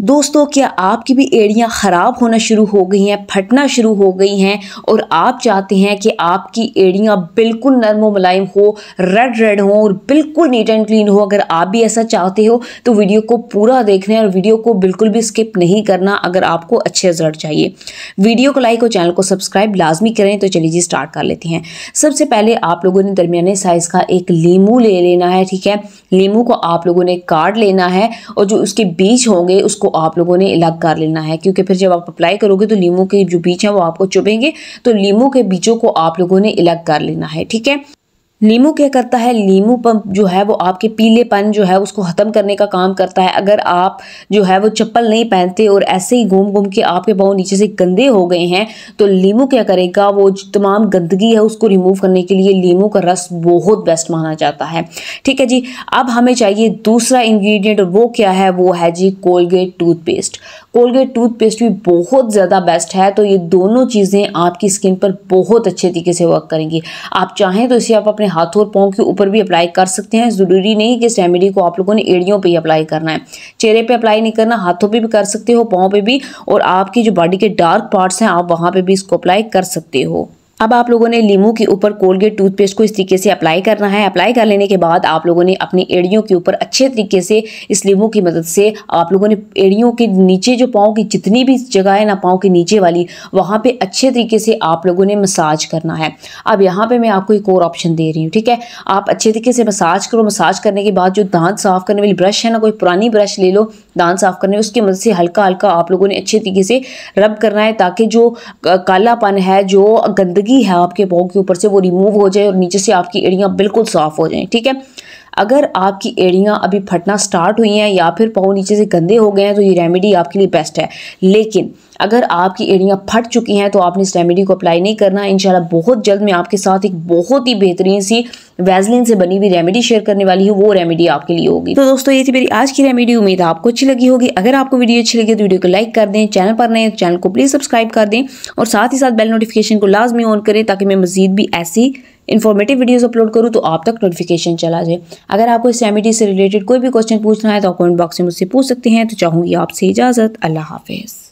दोस्तों क्या आपकी भी एड़ियाँ ख़राब होना शुरू हो गई हैं फटना शुरू हो गई हैं और आप चाहते हैं कि आपकी एड़ियाँ बिल्कुल नरम व मुलायम हो रेड रेड हो और बिल्कुल नीट एंड क्लीन हो अगर आप भी ऐसा चाहते हो तो वीडियो को पूरा देखना है और वीडियो को बिल्कुल भी स्किप नहीं करना अगर आपको अच्छे रिजल्ट चाहिए वीडियो को लाइक और चैनल को सब्सक्राइब लाजमी करें तो चलिए जी स्टार्ट कर लेते हैं सबसे पहले आप लोगों ने दरमियाने साइज़ का एक लीमू ले लेना है ठीक है लीमू को आप लोगों ने काट लेना है और जो उसके बीज होंगे उसको आप लोगों ने अलग कर लेना है क्योंकि फिर जब आप अप्लाई करोगे तो लीमू के जो बीज हैं वो आपको चुभेंगे तो लीमू के बीजों को आप लोगों ने अलग कर लेना है ठीक है लीमू क्या करता है लीमू पंप जो है वो आपके पीलेपन जो है उसको ख़त्म करने का काम करता है अगर आप जो है वो चप्पल नहीं पहनते और ऐसे ही घूम घूम के आपके पाँव नीचे से गंदे हो गए हैं तो लीमू क्या करेगा वो तमाम गंदगी है उसको रिमूव करने के लिए लीमू का रस बहुत बेस्ट माना जाता है ठीक है जी अब हमें चाहिए दूसरा इन्ग्रीडियंट वो क्या है वो है जी कोलगेट टूथपेस्ट कोलगेट टूथपेस्ट भी बहुत ज़्यादा बेस्ट है तो ये दोनों चीज़ें आपकी स्किन पर बहुत अच्छे तरीके से वर्क करेंगी आप चाहें तो इसे आप अपने हाथों और पाँव के ऊपर भी अप्लाई कर सकते हैं ज़रूरी नहीं कि इस रेमेडी को आप लोगों ने एड़ियों पर ही अप्लाई करना है चेहरे पर अप्लाई नहीं करना हाथों पर भी कर सकते हो पाँव पर भी और आपकी जो बॉडी के डार्क पार्ट्स हैं आप वहाँ पर भी इसको अप्लाई कर सकते हो अब आप लोगों ने लीमू के ऊपर कोलगेट टूथपेस्ट को इस तरीके से अप्लाई करना है अप्लाई कर लेने के बाद आप लोगों ने अपनी एड़ियों के ऊपर अच्छे तरीके से इस लीमू की मदद से आप लोगों ने एड़ियों के नीचे जो पाँव की जितनी भी जगह है ना पाँव के नीचे वाली वहाँ पर अच्छे तरीके से आप लोगों ने मसाज करना है अब यहाँ पर मैं आपको एक और ऑप्शन दे रही हूँ ठीक है आप अच्छे तरीके से मसाज करो मसाज करने के बाद जो दांत साफ़ करने वाली ब्रश है ना कोई पुरानी ब्रश ले लो दान साफ़ करने उसकी मदद से हल्का हल्का आप लोगों ने अच्छे तरीके से रब करना है ताकि जो कालापन है जो गंदगी है आपके पाओ के ऊपर से वो रिमूव हो जाए और नीचे से आपकी एड़ियाँ बिल्कुल साफ़ हो जाए ठीक है अगर आपकी एड़ियाँ अभी फटना स्टार्ट हुई हैं या फिर पाँव नीचे से गंदे हो गए हैं तो ये रेमेडी आपके लिए बेस्ट है लेकिन अगर आपकी एड़ियाँ फट चुकी हैं तो आपने इस रेमेडी को अप्लाई नहीं करना इन बहुत जल्द मैं आपके साथ एक बहुत ही बेहतरीन सी वैजलिन से बनी हुई रेमेडी शेयर करने वाली हूँ वो रेमेडी आपके लिए होगी तो दोस्तों ये थी मेरी आज की रेमेडी उम्मीद आपको अच्छी लगी होगी अगर आपको वीडियो अच्छी लगी तो वीडियो को लाइक कर दें चैनल पर नए चैनल तो को प्लीज़ सब्सक्राइब कर दें और साथ ही साथ बेल नोटिफिकेशन को लाजमी ऑन करें ताकि मैं मजीद भी ऐसी इन्फॉर्मेटिव वीडियोस अपलोड करूँ तो आप तक नोटिफिकेशन चला जाए अगर आपको इस रेमेडी e से रिलेटेड कोई भी क्वेश्चन पूछना है तो आप कमेंट बॉक्स में मुझसे पूछ सकते हैं तो चाहूँगी आपसे इजाज़त अल्लाह हाफिज़